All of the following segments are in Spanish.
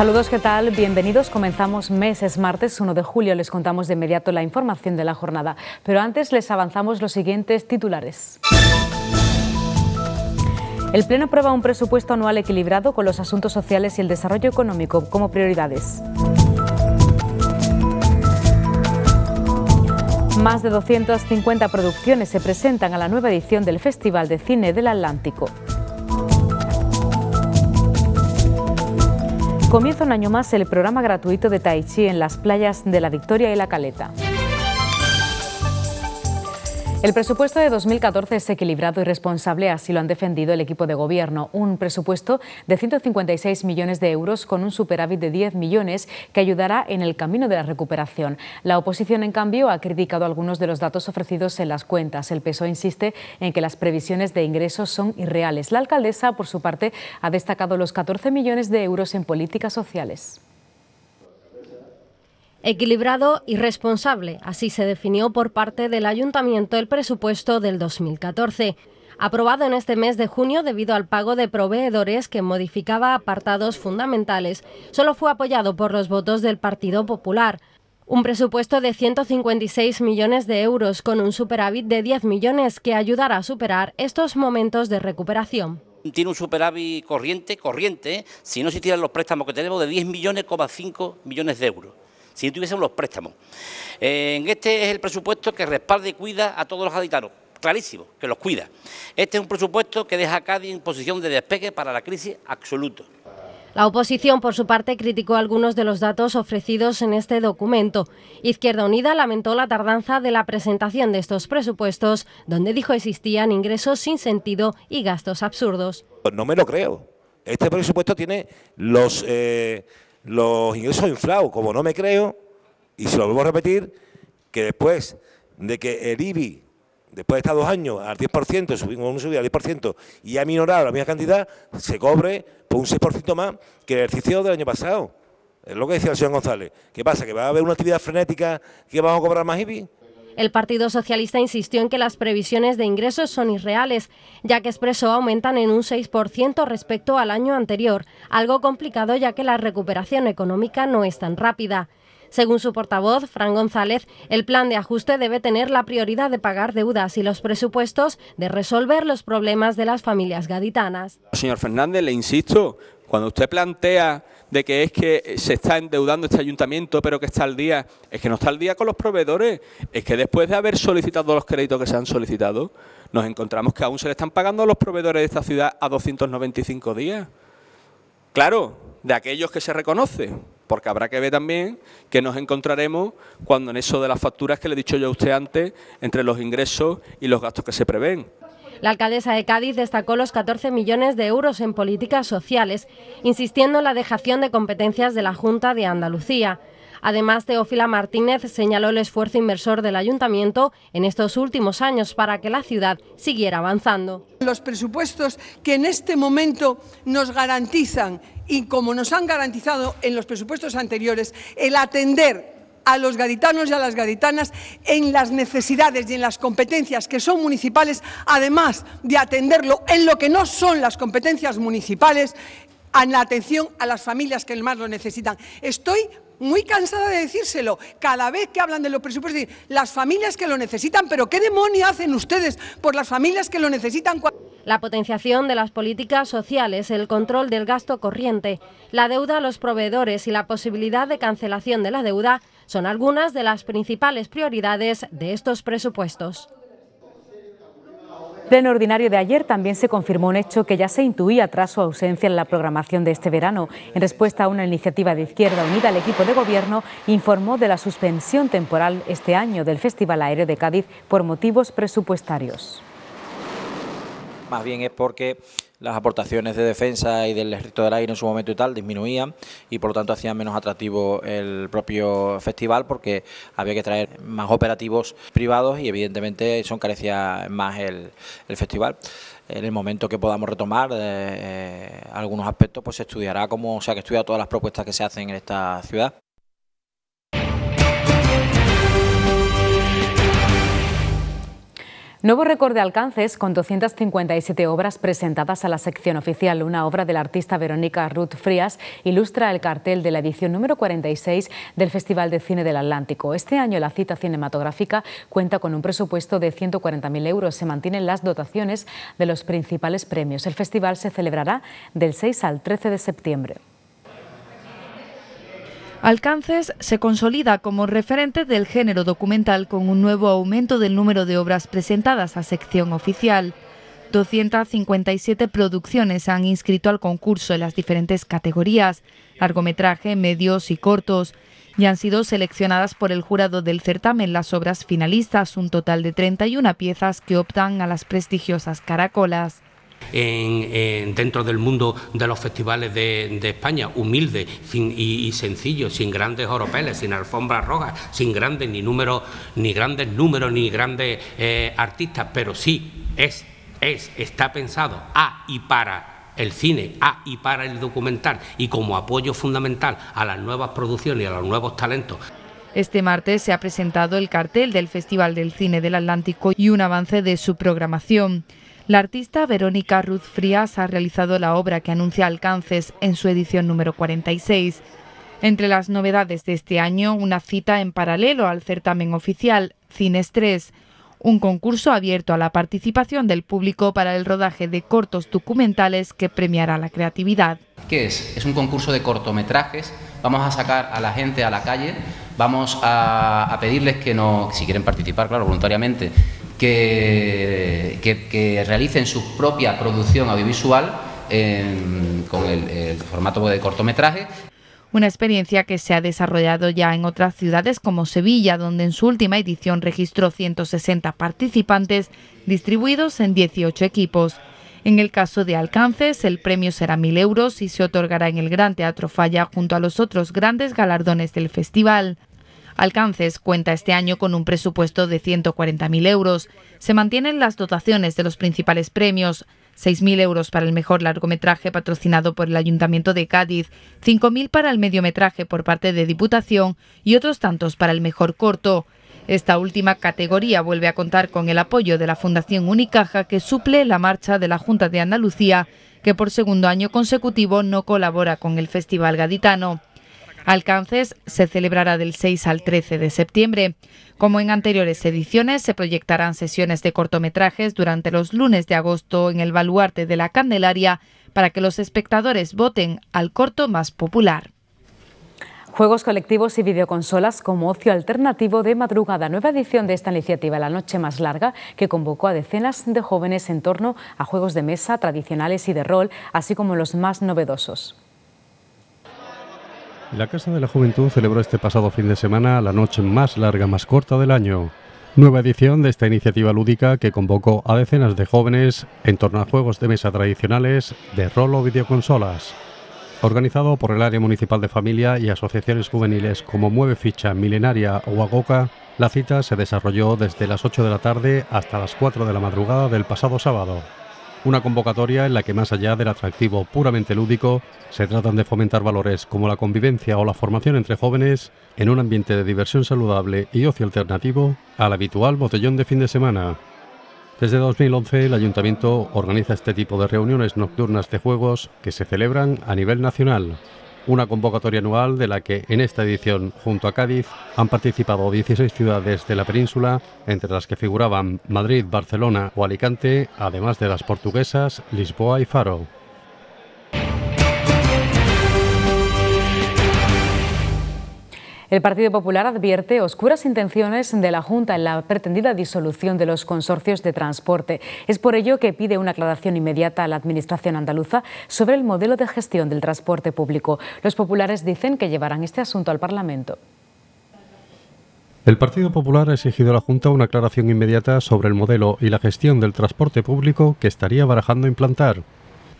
Saludos, ¿qué tal? Bienvenidos. Comenzamos meses martes 1 de julio. Les contamos de inmediato la información de la jornada. Pero antes les avanzamos los siguientes titulares. El Pleno aprueba un presupuesto anual equilibrado con los asuntos sociales y el desarrollo económico como prioridades. Más de 250 producciones se presentan a la nueva edición del Festival de Cine del Atlántico. Comienza un año más el programa gratuito de Tai Chi en las playas de La Victoria y La Caleta. El presupuesto de 2014 es equilibrado y responsable, así lo han defendido el equipo de gobierno. Un presupuesto de 156 millones de euros con un superávit de 10 millones que ayudará en el camino de la recuperación. La oposición, en cambio, ha criticado algunos de los datos ofrecidos en las cuentas. El PSOE insiste en que las previsiones de ingresos son irreales. La alcaldesa, por su parte, ha destacado los 14 millones de euros en políticas sociales. Equilibrado y responsable, así se definió por parte del Ayuntamiento el presupuesto del 2014, aprobado en este mes de junio debido al pago de proveedores que modificaba apartados fundamentales. Solo fue apoyado por los votos del Partido Popular. Un presupuesto de 156 millones de euros con un superávit de 10 millones que ayudará a superar estos momentos de recuperación tiene un superávit corriente, corriente, si no se tiran los préstamos que tenemos, de 10 millones, 5 millones de euros si no tuviesen los préstamos. En este es el presupuesto que respalda y cuida a todos los gaditanos, clarísimo, que los cuida. Este es un presupuesto que deja a Cádiz en posición de despegue para la crisis absoluta. La oposición, por su parte, criticó algunos de los datos ofrecidos en este documento. Izquierda Unida lamentó la tardanza de la presentación de estos presupuestos, donde dijo existían ingresos sin sentido y gastos absurdos. Pues no me lo creo. Este presupuesto tiene los... Eh, los ingresos inflados, como no me creo, y se lo vuelvo a repetir, que después de que el IBI, después de estos dos años al 10%, subimos un subida al 10% y ha minorado la misma cantidad, se cobre por un 6% más que el ejercicio del año pasado. Es lo que decía el señor González. ¿Qué pasa? ¿Que va a haber una actividad frenética que vamos a cobrar más IBI? El Partido Socialista insistió en que las previsiones de ingresos son irreales, ya que expresó aumentan en un 6% respecto al año anterior, algo complicado ya que la recuperación económica no es tan rápida. Según su portavoz, Fran González, el plan de ajuste debe tener la prioridad de pagar deudas y los presupuestos de resolver los problemas de las familias gaditanas. Señor Fernández, le insisto, cuando usted plantea de que es que se está endeudando este ayuntamiento, pero que está al día. Es que no está al día con los proveedores. Es que después de haber solicitado los créditos que se han solicitado, nos encontramos que aún se le están pagando a los proveedores de esta ciudad a 295 días. Claro, de aquellos que se reconoce, porque habrá que ver también que nos encontraremos cuando en eso de las facturas que le he dicho yo a usted antes, entre los ingresos y los gastos que se prevén. La alcaldesa de Cádiz destacó los 14 millones de euros en políticas sociales, insistiendo en la dejación de competencias de la Junta de Andalucía. Además, Teófila Martínez señaló el esfuerzo inversor del ayuntamiento en estos últimos años para que la ciudad siguiera avanzando. Los presupuestos que en este momento nos garantizan y como nos han garantizado en los presupuestos anteriores, el atender a los gaditanos y a las gaditanas en las necesidades y en las competencias que son municipales, además de atenderlo en lo que no son las competencias municipales, a la atención a las familias que más lo necesitan. Estoy muy cansada de decírselo cada vez que hablan de los presupuestos, las familias que lo necesitan, pero ¿qué demonio hacen ustedes por las familias que lo necesitan? La potenciación de las políticas sociales, el control del gasto corriente, la deuda a los proveedores y la posibilidad de cancelación de la deuda son algunas de las principales prioridades de estos presupuestos. En el ordinario de ayer también se confirmó un hecho que ya se intuía tras su ausencia en la programación de este verano. En respuesta a una iniciativa de Izquierda Unida, al equipo de gobierno informó de la suspensión temporal este año del Festival Aéreo de Cádiz por motivos presupuestarios. Más bien es porque las aportaciones de defensa y del ejército del aire en su momento y tal disminuían y por lo tanto hacían menos atractivo el propio festival porque había que traer más operativos privados y evidentemente eso encarecía más el, festival. En el momento que podamos retomar eh, eh, algunos aspectos, pues se estudiará como se sea que estudiar todas las propuestas que se hacen en esta ciudad. Nuevo récord de alcances con 257 obras presentadas a la sección oficial. Una obra de la artista Verónica Ruth Frías ilustra el cartel de la edición número 46 del Festival de Cine del Atlántico. Este año la cita cinematográfica cuenta con un presupuesto de 140.000 euros. Se mantienen las dotaciones de los principales premios. El festival se celebrará del 6 al 13 de septiembre. Alcances se consolida como referente del género documental con un nuevo aumento del número de obras presentadas a sección oficial. 257 producciones han inscrito al concurso en las diferentes categorías, largometraje, medios y cortos, y han sido seleccionadas por el jurado del certamen las obras finalistas, un total de 31 piezas que optan a las prestigiosas caracolas en, dentro del mundo de los festivales de, España, humilde y, sencillo, sin grandes oropeles, sin alfombras rojas, sin grandes ni números, ni grandes números, ni grandes eh, artistas, pero sí es, es, está pensado a y para el cine a y para el documental y como apoyo fundamental a las nuevas producciones y a los nuevos talentos. Este martes se ha presentado el cartel del Festival del Cine del Atlántico y un avance de su programación. La artista Verónica Ruth Frías ha realizado la obra que anuncia alcances en su edición número 46. Entre las novedades de este año, una cita en paralelo al certamen oficial Cines 3, un concurso abierto a la participación del público para el rodaje de cortos documentales que premiará la creatividad. ¿Qué es? Es un concurso de cortometrajes. Vamos a sacar a la gente a la calle, vamos a, a pedirles que no, si quieren participar, claro, voluntariamente, que, realicen su propia producción audiovisual con el, el formato de cortometraje una experiencia que se ha desarrollado ya en otras ciudades como Sevilla, donde en su última edición registró 160 participantes distribuidos en 18 equipos. En el caso de Alcances, el premio será 1.000 euros y se otorgará en el Gran Teatro Falla junto a los otros grandes galardones del festival. Alcances cuenta este año con un presupuesto de 140.000 euros. Se mantienen las dotaciones de los principales premios. 6.000 euros para el mejor largometraje patrocinado por el Ayuntamiento de Cádiz, 5.000 para el mediometraje por parte de Diputación y otros tantos para el mejor corto. Esta última categoría vuelve a contar con el apoyo de la Fundación Unicaja que suple la marcha de la Junta de Andalucía, que por segundo año consecutivo no colabora con el Festival Gaditano alcances se celebrará del 6 al 13 de septiembre. Como en anteriores ediciones, se proyectarán sesiones de cortometrajes durante los lunes de agosto en el baluarte de la Candelaria para que los espectadores voten al corto más popular. Juegos colectivos y videoconsolas como ocio alternativo de madrugada. Nueva edición de esta iniciativa, La Noche Más Larga, que convocó a decenas de jóvenes en torno a juegos de mesa tradicionales y de rol, así como los más novedosos. La Casa de la Juventud celebró este pasado fin de semana la noche más larga, más corta del año. Nueva edición de esta iniciativa lúdica que convocó a decenas de jóvenes en torno a juegos de mesa tradicionales de rol o videoconsolas. Organizado por el Área Municipal de Familia y asociaciones juveniles como Mueve Ficha, Milenaria o Agoca, la cita se desarrolló desde las 8 de la tarde hasta las 4 de la madrugada del pasado sábado. Una convocatoria en la que más allá del atractivo puramente lúdico, se tratan de fomentar valores como la convivencia o la formación entre jóvenes en un ambiente de diversión saludable y ocio alternativo al habitual botellón de fin de semana. Desde 2011 el ayuntamiento organiza este tipo de reuniones nocturnas de juegos que se celebran a nivel nacional una convocatoria anual de la que en esta edición, junto a Cádiz, han participado 16 ciudades de la península, entre las que figuraban Madrid, Barcelona o Alicante, además de las portuguesas, Lisboa y Faro. El Partido Popular advierte oscuras intenciones de la Junta en la pretendida disolución de los consorcios de transporte. Es por ello que pide una aclaración inmediata a la Administración andaluza sobre el modelo de gestión del transporte público. Los populares dicen que llevarán este asunto al Parlamento. El Partido Popular ha exigido a la Junta una aclaración inmediata sobre el modelo y la gestión del transporte público que estaría barajando implantar.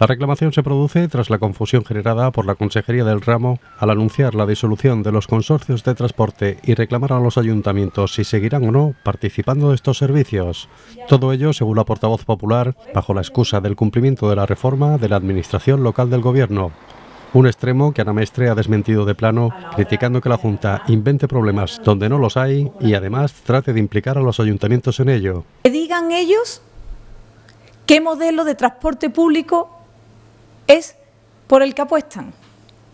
La reclamación se produce tras la confusión generada por la Consejería del Ramo al anunciar la disolución de los consorcios de transporte y reclamar a los ayuntamientos si seguirán o no participando de estos servicios. Todo ello, según la portavoz popular, bajo la excusa del cumplimiento de la reforma de la Administración local del Gobierno. Un extremo que Ana Mestre ha desmentido de plano, criticando que la Junta invente problemas donde no los hay y además trate de implicar a los ayuntamientos en ello. Que digan ellos qué modelo de transporte público es por el que apuestan.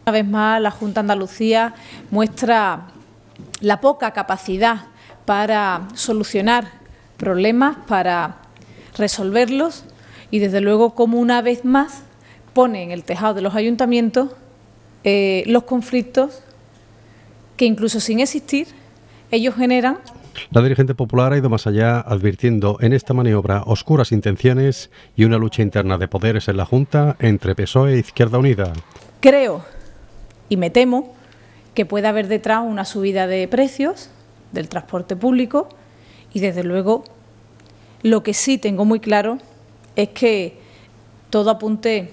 Una vez más, la Junta Andalucía muestra la poca capacidad para solucionar problemas, para resolverlos y, desde luego, como una vez más pone en el tejado de los ayuntamientos eh, los conflictos que incluso sin existir ellos generan la dirigente popular ha ido más allá, advirtiendo en esta maniobra oscuras intenciones y una lucha interna de poderes en la Junta entre PSOE e Izquierda Unida. Creo y me temo que pueda haber detrás una subida de precios del transporte público y desde luego lo que sí tengo muy claro es que todo apunte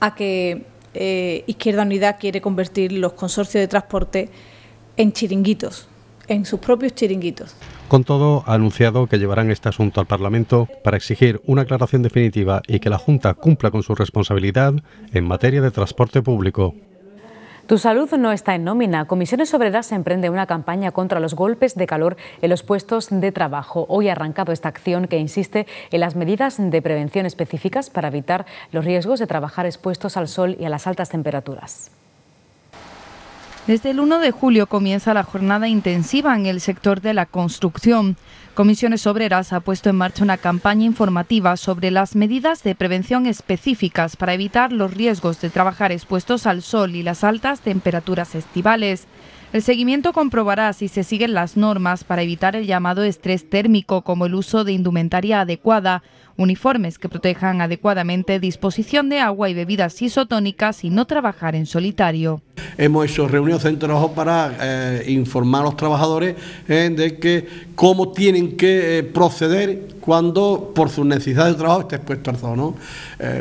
a que eh, Izquierda Unida quiere convertir los consorcios de transporte en chiringuitos en sus propios chiringuitos. Con todo, ha anunciado que llevarán este asunto al Parlamento para exigir una aclaración definitiva y que la Junta cumpla con su responsabilidad en materia de transporte público. Tu salud no está en nómina. Comisiones Obreras emprende una campaña contra los golpes de calor en los puestos de trabajo. Hoy ha arrancado esta acción que insiste en las medidas de prevención específicas para evitar los riesgos de trabajar expuestos al sol y a las altas temperaturas. Desde el 1 de julio comienza la jornada intensiva en el sector de la construcción. Comisiones Obreras ha puesto en marcha una campaña informativa sobre las medidas de prevención específicas para evitar los riesgos de trabajar expuestos al sol y las altas temperaturas estivales. El seguimiento comprobará si se siguen las normas para evitar el llamado estrés térmico, como el uso de indumentaria adecuada, uniformes que protejan adecuadamente, disposición de agua y bebidas isotónicas y no trabajar en solitario. Hemos hecho reuniones de trabajo para eh, informar a los trabajadores eh, de que cómo tienen que eh, proceder cuando por sus necesidades de trabajo esté expuesto al sol.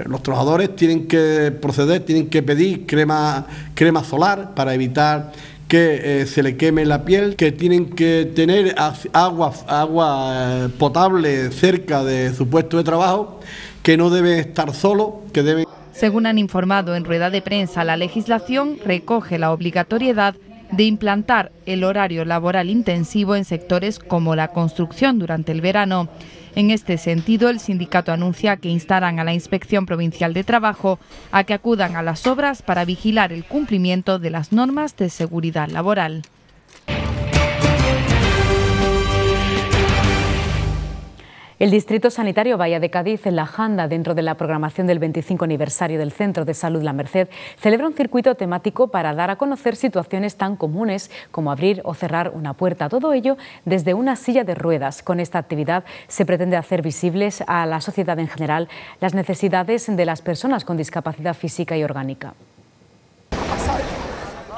los trabajadores tienen que proceder, tienen que pedir crema, crema solar para evitar que eh, se le queme la piel, que tienen que tener agua, agua eh, potable cerca de su puesto de trabajo, que no debe estar solo, que deben... Según han informado en rueda de prensa, la legislación recoge la obligatoriedad de implantar el horario laboral intensivo en sectores como la construcción durante el verano. En este sentido, el sindicato anuncia que instarán a la Inspección Provincial de Trabajo a que acudan a las obras para vigilar el cumplimiento de las normas de seguridad laboral. El Distrito Sanitario Bahía de Cádiz, en la Janda, dentro de la programación del 25 aniversario del Centro de Salud La Merced, celebra un circuito temático para dar a conocer situaciones tan comunes como abrir o cerrar una puerta. Todo ello desde una silla de ruedas. Con esta actividad se pretende hacer visibles a la sociedad en general las necesidades de las personas con discapacidad física y orgánica.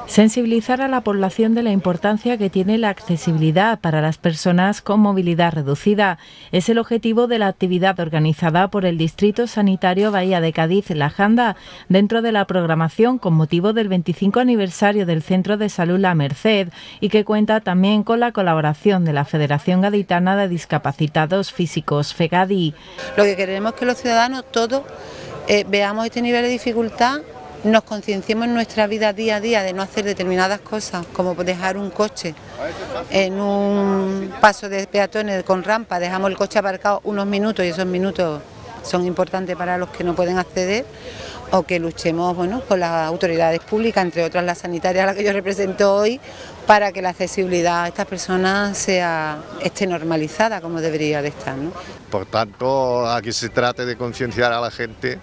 Sensibilizar a la población de la importancia que tiene la accesibilidad para las personas con movilidad reducida es el objetivo de la actividad organizada por el Distrito Sanitario Bahía de Cádiz La Janda dentro de la programación con motivo del 25 aniversario del Centro de Salud La Merced y que cuenta también con la colaboración de la Federación Gaditana de Discapacitados Físicos FEGADI. Lo que queremos es que los ciudadanos todos eh, veamos este nivel de dificultad nos concienciemos en nuestra vida día a día de no hacer determinadas cosas, como dejar un coche en un paso de peatones con rampa, dejamos el coche aparcado unos minutos y esos minutos son importantes para los que no pueden acceder, o que luchemos bueno, con las autoridades públicas, entre otras las sanitarias a la que yo represento hoy, para que la accesibilidad a estas personas sea, esté normalizada como debería de estar. Por tanto, aquí se trata de concienciar a la gente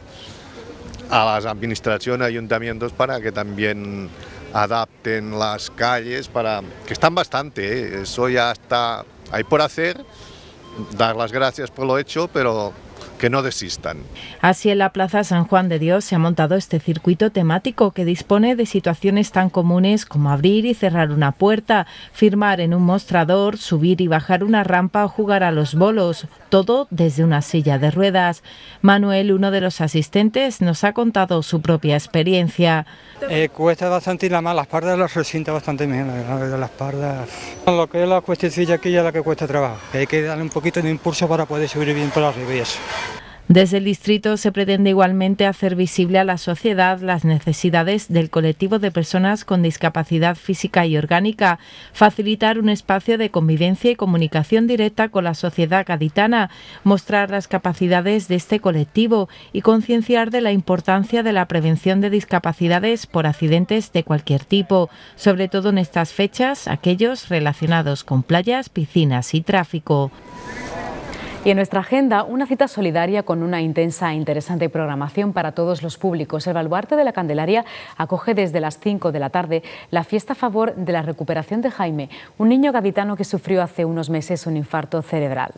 a las administraciones, ayuntamientos, para que también adapten las calles, para que están bastante, ¿eh? eso ya está ...hay por hacer, dar las gracias por lo hecho, pero que no desistan. Así en la Plaza San Juan de Dios se ha montado este circuito temático que dispone de situaciones tan comunes como abrir y cerrar una puerta, firmar en un mostrador, subir y bajar una rampa o jugar a los bolos, todo desde una silla de ruedas. Manuel, uno de los asistentes, nos ha contado su propia experiencia. Eh, cuesta bastante y la más... las pardas las resienta bastante bien, las pardas. Lo que es la cuestecilla aquí ya la que cuesta trabajo, hay que darle un poquito de impulso para poder subir bien por las y desde el distrito se pretende igualmente hacer visible a la sociedad las necesidades del colectivo de personas con discapacidad física y orgánica, facilitar un espacio de convivencia y comunicación directa con la sociedad gaditana, mostrar las capacidades de este colectivo y concienciar de la importancia de la prevención de discapacidades por accidentes de cualquier tipo, sobre todo en estas fechas aquellos relacionados con playas, piscinas y tráfico. Y en nuestra agenda, una cita solidaria con una intensa e interesante programación para todos los públicos. El Baluarte de la Candelaria acoge desde las 5 de la tarde la fiesta a favor de la recuperación de Jaime, un niño gaditano que sufrió hace unos meses un infarto cerebral.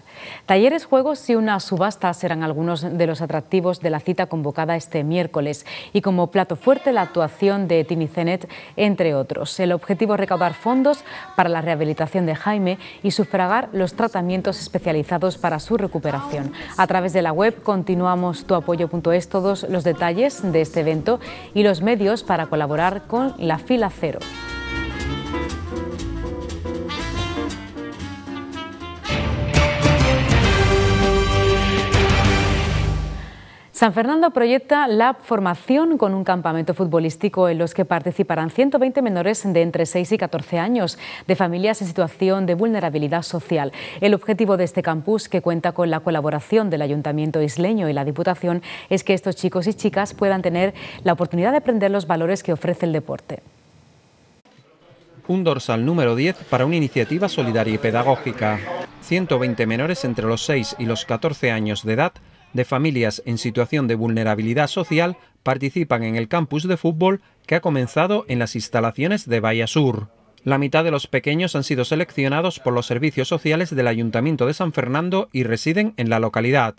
Talleres, juegos y una subasta serán algunos de los atractivos de la cita convocada este miércoles y como plato fuerte la actuación de Tini Zenet, entre otros. El objetivo es recaudar fondos para la rehabilitación de Jaime y sufragar los tratamientos especializados para su recuperación. A través de la web continuamos tuapoyo.es todos los detalles de este evento y los medios para colaborar con la fila cero. San Fernando proyecta la formación con un campamento futbolístico en los que participarán 120 menores de entre 6 y 14 años de familias en situación de vulnerabilidad social. El objetivo de este campus, que cuenta con la colaboración del Ayuntamiento isleño y la Diputación, es que estos chicos y chicas puedan tener la oportunidad de aprender los valores que ofrece el deporte un dorsal número 10 para una iniciativa solidaria y pedagógica. 120 menores entre los 6 y los 14 años de edad de familias en situación de vulnerabilidad social participan en el campus de fútbol que ha comenzado en las instalaciones de Bahía Sur. La mitad de los pequeños han sido seleccionados por los servicios sociales del Ayuntamiento de San Fernando y residen en la localidad.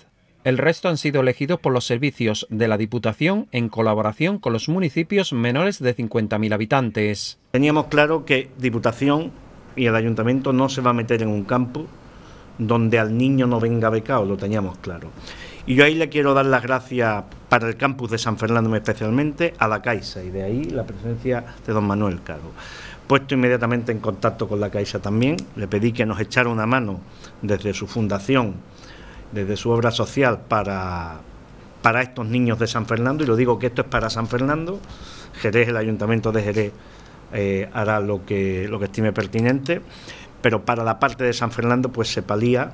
El resto han sido elegidos por los servicios de la Diputación en colaboración con los municipios menores de 50.000 habitantes. Teníamos claro que Diputación y el Ayuntamiento no se va a meter en un campo donde al niño no venga becado, lo teníamos claro. Y yo ahí le quiero dar las gracias para el campus de San Fernando especialmente a la Caixa y de ahí la presencia de don Manuel Caro. Puesto inmediatamente en contacto con la Caixa también, le pedí que nos echara una mano desde su fundación, desde su obra social para, para estos niños de San Fernando y lo digo que esto es para San Fernando, Jerez, el ayuntamiento de Jerez eh, hará lo que, lo que estime pertinente, pero para la parte de San Fernando pues se palía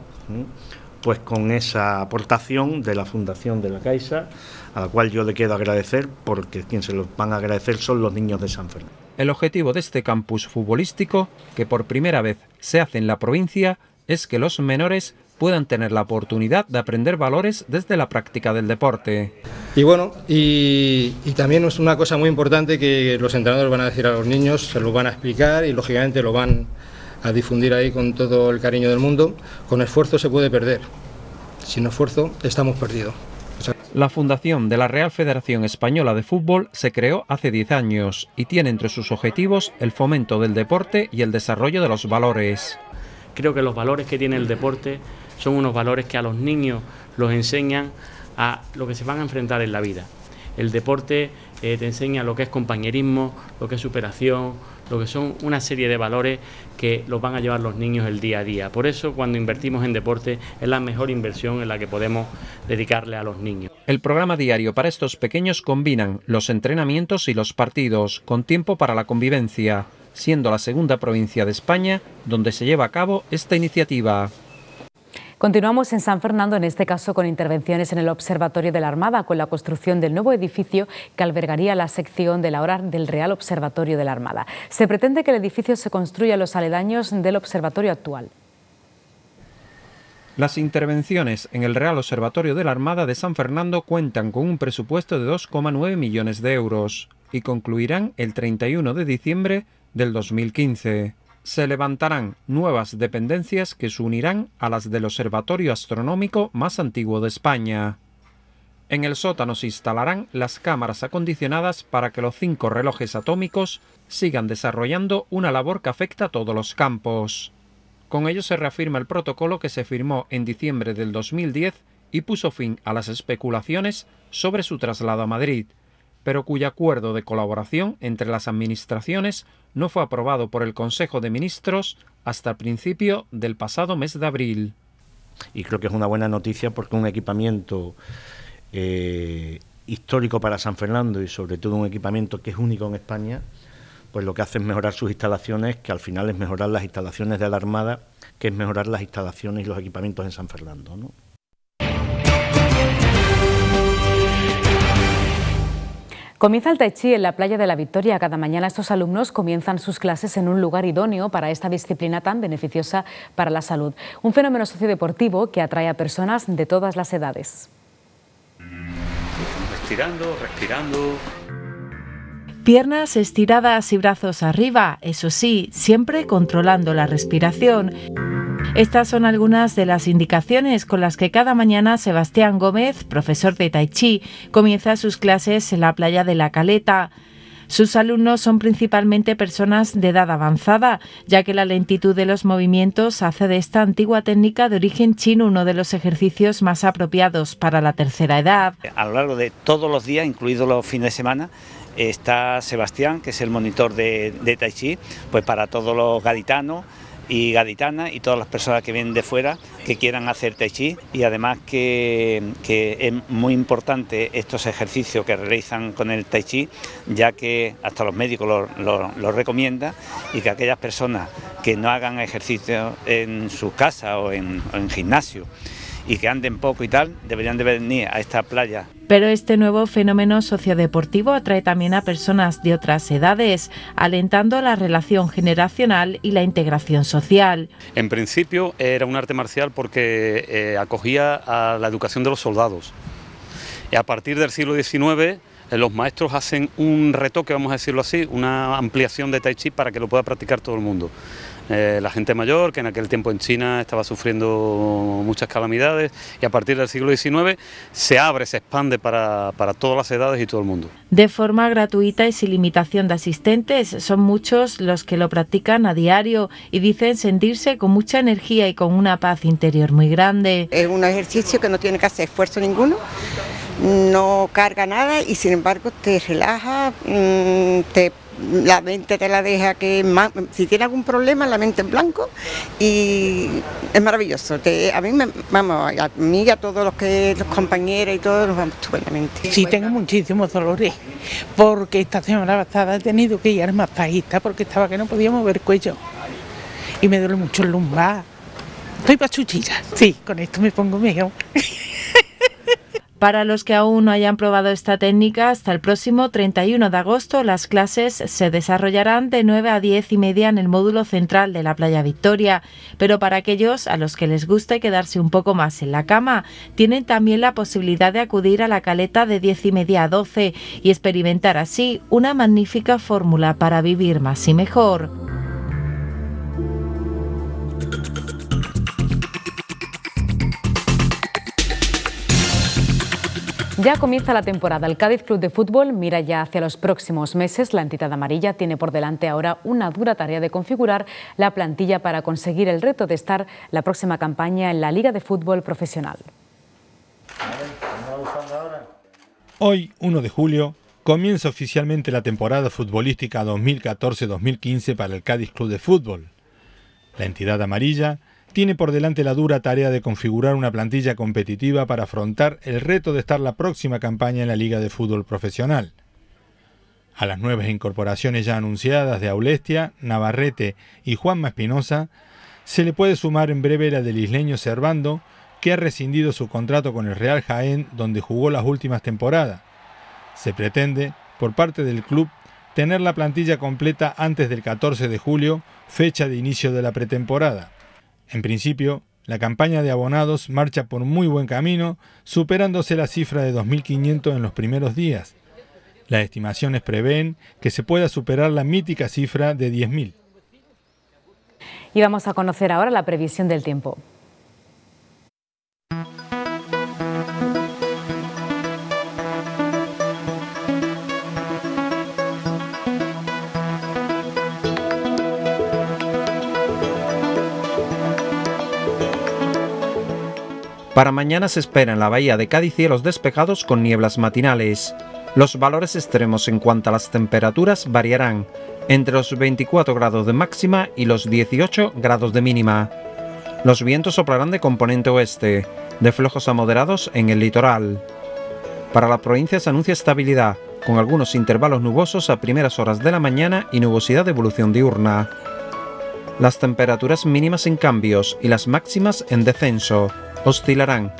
pues con esa aportación de la Fundación de la Caixa, a la cual yo le quiero agradecer porque quien se lo van a agradecer son los niños de San Fernando. El objetivo de este campus futbolístico, que por primera vez se hace en la provincia, es que los menores puedan tener la oportunidad de aprender valores desde la práctica del deporte. Y bueno, y, y, también es una cosa muy importante que los entrenadores van a decir a los niños, se lo van a explicar y lógicamente lo van a difundir ahí con todo el cariño del mundo. Con esfuerzo se puede perder. Sin esfuerzo estamos perdidos. La fundación de la Real Federación Española de Fútbol se creó hace 10 años y tiene entre sus objetivos el fomento del deporte y el desarrollo de los valores. Creo que los valores que tiene el deporte son unos valores que a los niños los enseñan a lo que se van a enfrentar en la vida. El deporte eh, te enseña lo que es compañerismo, lo que es superación, lo que son una serie de valores que los van a llevar los niños el día a día. Por eso cuando invertimos en deporte es la mejor inversión en la que podemos dedicarle a los niños. El programa diario para estos pequeños combinan los entrenamientos y los partidos con tiempo para la convivencia, siendo la segunda provincia de España donde se lleva a cabo esta iniciativa. Continuamos en San Fernando, en este caso con intervenciones en el Observatorio de la Armada, con la construcción del nuevo edificio que albergaría la sección de la hora del Real Observatorio de la Armada. Se pretende que el edificio se construya a los aledaños del observatorio actual. Las intervenciones en el Real Observatorio de la Armada de San Fernando cuentan con un presupuesto de 2,9 millones de euros y concluirán el 31 de diciembre del 2015 se levantarán nuevas dependencias que se unirán a las del observatorio astronómico más antiguo de España. En el sótano se instalarán las cámaras acondicionadas para que los cinco relojes atómicos sigan desarrollando una labor que afecta a todos los campos. Con ello se reafirma el protocolo que se firmó en diciembre del 2010 y puso fin a las especulaciones sobre su traslado a Madrid, pero cuyo acuerdo de colaboración entre las administraciones no fue aprobado por el Consejo de Ministros hasta el principio del pasado mes de abril. Y creo que es una buena noticia porque un equipamiento eh, histórico para San Fernando y sobre todo un equipamiento que es único en España, pues lo que hace es mejorar sus instalaciones, que al final es mejorar las instalaciones de la Armada, que es mejorar las instalaciones y los equipamientos en San Fernando. ¿no? Comienza el Tai Chi en la playa de la Victoria. Cada mañana estos alumnos comienzan sus clases en un lugar idóneo para esta disciplina tan beneficiosa para la salud. Un fenómeno sociodeportivo que atrae a personas de todas las edades. Respirando, respirando. Piernas estiradas y brazos arriba, eso sí, siempre controlando la respiración. Estas son algunas de las indicaciones con las que cada mañana Sebastián Gómez, profesor de Tai Chi, comienza sus clases en la playa de La Caleta. Sus alumnos son principalmente personas de edad avanzada, ya que la lentitud de los movimientos hace de esta antigua técnica de origen chino uno de los ejercicios más apropiados para la tercera edad. A lo largo de todos los días, incluidos los fines de semana, está Sebastián, que es el monitor de, Tai Chi, pues para todos los gaditanos, y gaditana y todas las personas que vienen de fuera que quieran hacer tai chi y además que, es muy importante estos ejercicios que realizan con el tai chi ya que hasta los médicos lo, lo, recomiendan y que aquellas personas que no hagan ejercicio en su casa o en, o en gimnasio y que anden poco y tal, deberían de venir a esta playa. Pero este nuevo fenómeno sociodeportivo atrae también a personas de otras edades, alentando la relación generacional y la integración social. En principio era un arte marcial porque eh, acogía a la educación de los soldados. Y a partir del siglo XIX eh, los maestros hacen un retoque, vamos a decirlo así, una ampliación de Tai Chi para que lo pueda practicar todo el mundo. Eh, la gente mayor, que en aquel tiempo en China estaba sufriendo muchas calamidades, y a partir del siglo XIX se abre, se expande para, para todas las edades y todo el mundo. De forma gratuita y sin limitación de asistentes, son muchos los que lo practican a diario y dicen sentirse con mucha energía y con una paz interior muy grande. Es un ejercicio que no tiene que hacer esfuerzo ninguno, no carga nada y sin embargo te relaja, mm, te la mente te la deja que si tiene algún problema la mente en blanco y es maravilloso que a mí me, vamos a mí y a todos los que los compañeros y todos nos vamos mente sí tengo muchísimos dolores porque esta semana pasada he tenido que ir más masajista porque estaba que no podía mover cuello y me duele mucho el lumbar estoy pachuchilla sí con esto me pongo mejor Para los que aún no hayan probado esta técnica, hasta el próximo 31 de agosto las clases se desarrollarán de 9 a 10 y media en el módulo central de la Playa Victoria, pero para aquellos a los que les guste quedarse un poco más en la cama, tienen también la posibilidad de acudir a la caleta de 10 y media a 12 y experimentar así una magnífica fórmula para vivir más y mejor. Ya comienza la temporada. El Cádiz Club de Fútbol mira ya hacia los próximos meses. La entidad amarilla tiene por delante ahora una dura tarea de configurar la plantilla para conseguir el reto de estar la próxima campaña en la Liga de Fútbol Profesional. Hoy, 1 de julio, comienza oficialmente la temporada futbolística 2014-2015 para el Cádiz Club de Fútbol. La entidad amarilla tiene por delante la dura tarea de configurar una plantilla competitiva para afrontar el reto de estar la próxima campaña en la Liga de Fútbol Profesional. A las nuevas incorporaciones ya anunciadas de Aulestia, Navarrete y Juanma Espinosa, se le puede sumar en breve la del isleño Servando, que ha rescindido su contrato con el Real Jaén, donde jugó las últimas temporadas. Se pretende, por parte del club, tener la plantilla completa antes del 14 de julio, fecha de inicio de la pretemporada. En principio, la campaña de abonados marcha por muy buen camino, superándose la cifra de 2.500 en los primeros días. Las estimaciones prevén que se pueda superar la mítica cifra de 10.000. Y vamos a conocer ahora la previsión del tiempo. Para mañana se espera en la bahía de Cádiz cielos despejados con nieblas matinales. Los valores extremos en cuanto a las temperaturas variarán entre los 24 grados de máxima y los 18 grados de mínima. Los vientos soplarán de componente oeste, de flojos a moderados en el litoral. Para la provincia se anuncia estabilidad, con algunos intervalos nubosos a primeras horas de la mañana y nubosidad de evolución diurna. Las temperaturas mínimas en cambios y las máximas en descenso oscilarán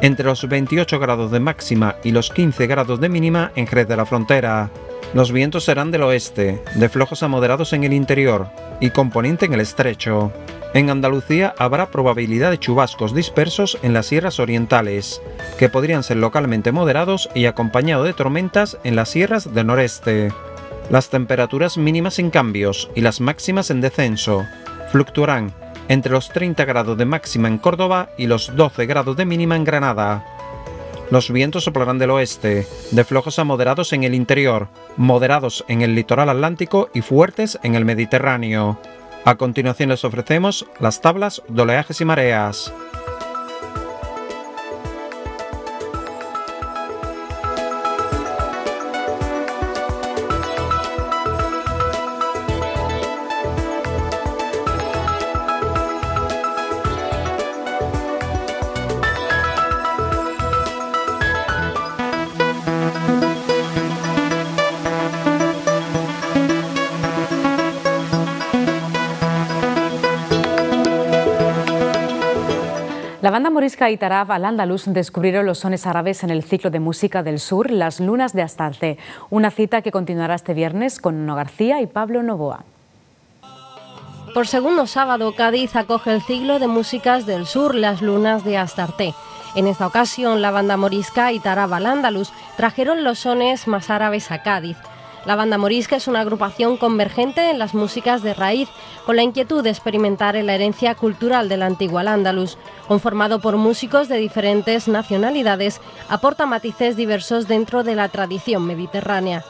entre los 28 grados de máxima y los 15 grados de mínima en Jerez de la Frontera. Los vientos serán del oeste, de flojos a moderados en el interior y componente en el estrecho. En Andalucía habrá probabilidad de chubascos dispersos en las sierras orientales, que podrían ser localmente moderados y acompañado de tormentas en las sierras del noreste. Las temperaturas mínimas en cambios y las máximas en descenso. Fluctuarán entre los 30 grados de máxima en Córdoba y los 12 grados de mínima en Granada. Los vientos soplarán del oeste, de flojos a moderados en el interior, moderados en el litoral atlántico y fuertes en el Mediterráneo. A continuación les ofrecemos las tablas de oleajes y mareas. banda morisca Itarab al-Ándalus descubrieron los sones árabes en el ciclo de música del sur, Las Lunas de Astarte, una cita que continuará este viernes con No García y Pablo Novoa. Por segundo sábado, Cádiz acoge el ciclo de músicas del sur, Las Lunas de Astarte. En esta ocasión, la banda morisca Itarab al-Ándalus trajeron los sones más árabes a Cádiz la banda morisca es una agrupación convergente en las músicas de raíz, con la inquietud de experimentar en la herencia cultural de la antigua al Conformado por músicos de diferentes nacionalidades, aporta matices diversos dentro de la tradición mediterránea.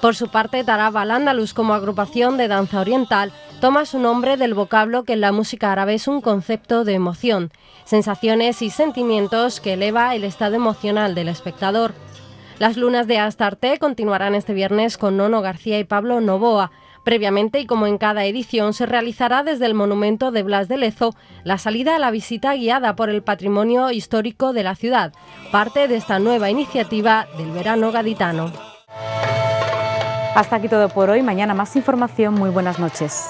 Por su parte, Tarab al andalus como agrupación de danza oriental toma su nombre del vocablo que en la música árabe es un concepto de emoción, sensaciones y sentimientos que eleva el estado emocional del espectador. Las lunas de Astarte continuarán este viernes con Nono García y Pablo Novoa. Previamente y como en cada edición se realizará desde el monumento de Blas de Lezo la salida a la visita guiada por el patrimonio histórico de la ciudad, parte de esta nueva iniciativa del verano gaditano. Hasta aquí todo por hoy, mañana más información, muy buenas noches.